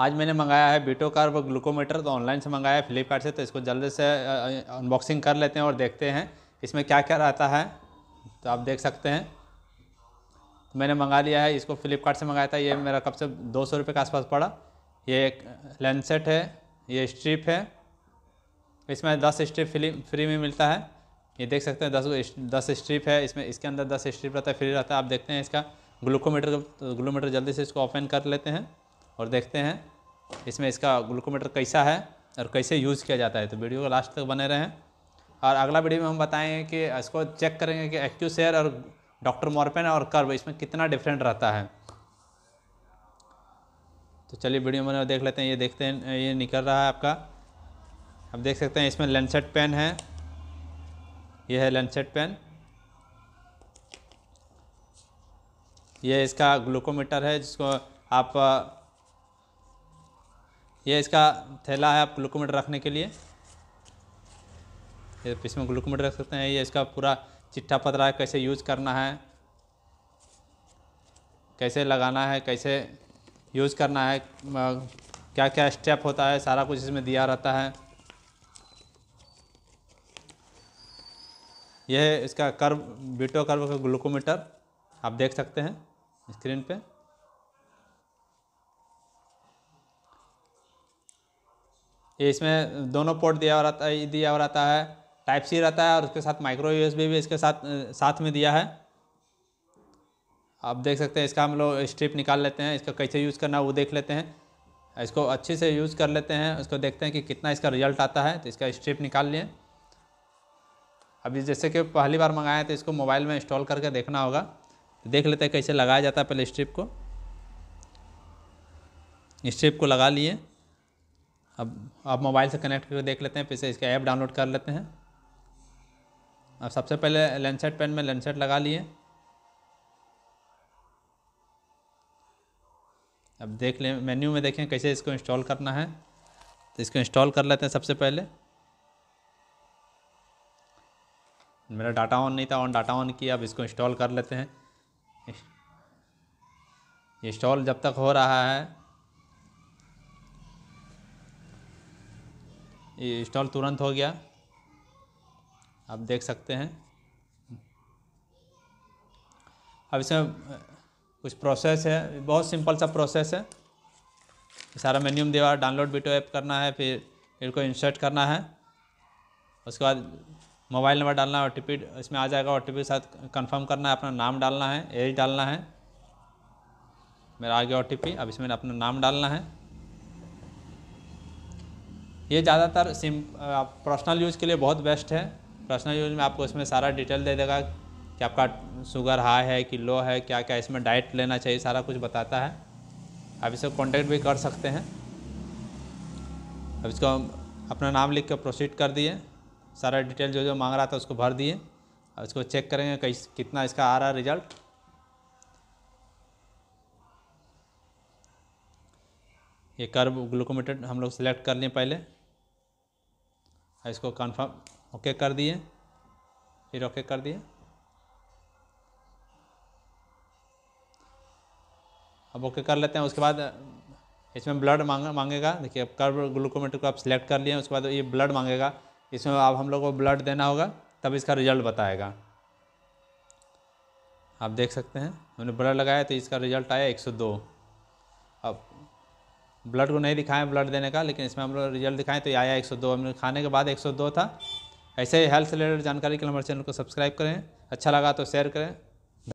आज मैंने मंगाया है बीटो कार्ब ग्लूकोमीटर तो ऑनलाइन से मंगाया है फ्लिपकार्ट से तो इसको जल्दी से अनबॉक्सिंग कर लेते हैं और देखते हैं इसमें क्या क्या रहता है तो आप देख सकते हैं तो मैंने मंगा लिया है इसको फ्लिपकार्ट से मंगाया था ये मेरा कब से दो सौ रुपये के आसपास पड़ा ये एक लेंसेट है ये स्ट्रिप है इसमें दस स्ट्रिप फ्री में मिलता है ये देख सकते हैं दस दस स्ट्रिप है इसमें इसके अंदर दस स्ट्रिप रहता है फ्री रहता है आप देखते हैं इसका ग्लूकोमीटर ग्लूकोमीटर जल्दी से इसको ओपन कर लेते हैं और देखते हैं इसमें इसका ग्लूकोमीटर कैसा है और कैसे यूज़ किया जाता है तो वीडियो को लास्ट तक बने रहें और अगला वीडियो में हम बताएंगे कि इसको चेक करेंगे कि एक्यू शेयर और डॉक्टर मॉर्पेन और कर्व इसमें कितना डिफरेंट रहता है तो चलिए वीडियो में देख लेते हैं ये देखते हैं ये निकल रहा है आपका आप देख सकते हैं इसमें लेंसेट पेन है ये है लेंसेट पेन ये इसका ग्लूकोमीटर है जिसको आप ये इसका थैला है आप ग्लूकोमीटर रखने के लिए ये तो इसमें ग्लूकोमीटर रख सकते हैं ये इसका पूरा चिट्ठा पत्रा है कैसे यूज करना है कैसे लगाना है कैसे यूज करना है क्या क्या स्टेप होता है सारा कुछ इसमें दिया रहता है यह इसका कर्व बीटो कर्व का ग्लूकोमीटर आप देख सकते हैं स्क्रीन पे ये इसमें दोनों पोर्ट दिया हुआ रहता है दिया हुआ रहता है टाइप सी रहता है और उसके साथ माइक्रो यूएसबी भी इसके साथ साथ में दिया है आप देख सकते हैं इसका हम लोग स्ट्रिप निकाल लेते हैं इसका कैसे यूज़ करना वो देख लेते हैं इसको अच्छे से यूज़ कर लेते हैं उसको देखते हैं कि कितना इसका रिजल्ट आता है तो इसका स्ट्रिप निकाल लिए अभी जैसे कि पहली बार मंगाए तो इसको मोबाइल में इंस्टॉल करके देखना होगा देख लेते हैं कैसे लगाया जाता है पहले स्ट्रिप को स्ट्रिप को लगा लिए अब आप मोबाइल से कनेक्ट करके देख लेते हैं फिर से इसका ऐप डाउनलोड कर लेते हैं अब सबसे पहले लेंसेट पेन में लेंसेट लगा लिए अब देख लें मेन्यू में देखें कैसे इसको इंस्टॉल करना है तो इसको इंस्टॉल कर लेते हैं सबसे पहले मेरा डाटा ऑन नहीं था ऑन डाटा ऑन किया अब इसको इंस्टॉल कर लेते हैं इंस्टॉल जब तक हो रहा है ये इंस्टॉल तुरंत हो गया आप देख सकते हैं अब इसमें कुछ प्रोसेस है बहुत सिंपल सा प्रोसेस है सारा मेन्यूम दीवार डाउनलोड बीटो ऐप करना है फिर इनको इंसर्ट करना है उसके बाद मोबाइल नंबर डालना है ओ इसमें आ जाएगा ओ टी के साथ कंफर्म करना है अपना नाम डालना है एज डालना है मेरा आ गया ओ अब इसमें अपना नाम डालना है ये ज़्यादातर सिम पर्सनल यूज़ के लिए बहुत बेस्ट है पर्सनल यूज़ में आपको इसमें सारा डिटेल दे देगा कि आपका शुगर हाई है कि लो है क्या क्या इसमें डाइट लेना चाहिए सारा कुछ बताता है आप इसे कॉन्टैक्ट भी कर सकते हैं अब इसको अपना नाम लिख के प्रोसीड कर दिए सारा डिटेल जो जो मांग रहा था उसको भर दिए अब इसको चेक करेंगे कैस कितना इसका आ रहा है रिजल्ट ये कर्व ग्लूकोमीटर हम लोग सेलेक्ट कर लें पहले हाँ, इसको कन्फर्म ओके कर दिए फिर ओके कर दिए अब ओके कर लेते हैं उसके बाद इसमें ब्लड मांग मांगेगा देखिए अब कर्व ग्लूकोमीटर को आप सिलेक्ट कर लिए उसके बाद ये ब्लड मांगेगा इसमें आप हम लोग को ब्लड देना होगा तब इसका रिजल्ट बताएगा आप देख सकते हैं हमने ब्लड लगाया तो इसका रिजल्ट आया 102 अब ब्लड को नहीं दिखाएं ब्लड देने का लेकिन इसमें हम लोग रिजल्ट दिखाएं तो ये आया 102 हम लोग खाने के बाद 102 था ऐसे ही हेल्थ रिलेटेड जानकारी के लिए हमारे चैनल को सब्सक्राइब करें अच्छा लगा तो शेयर करें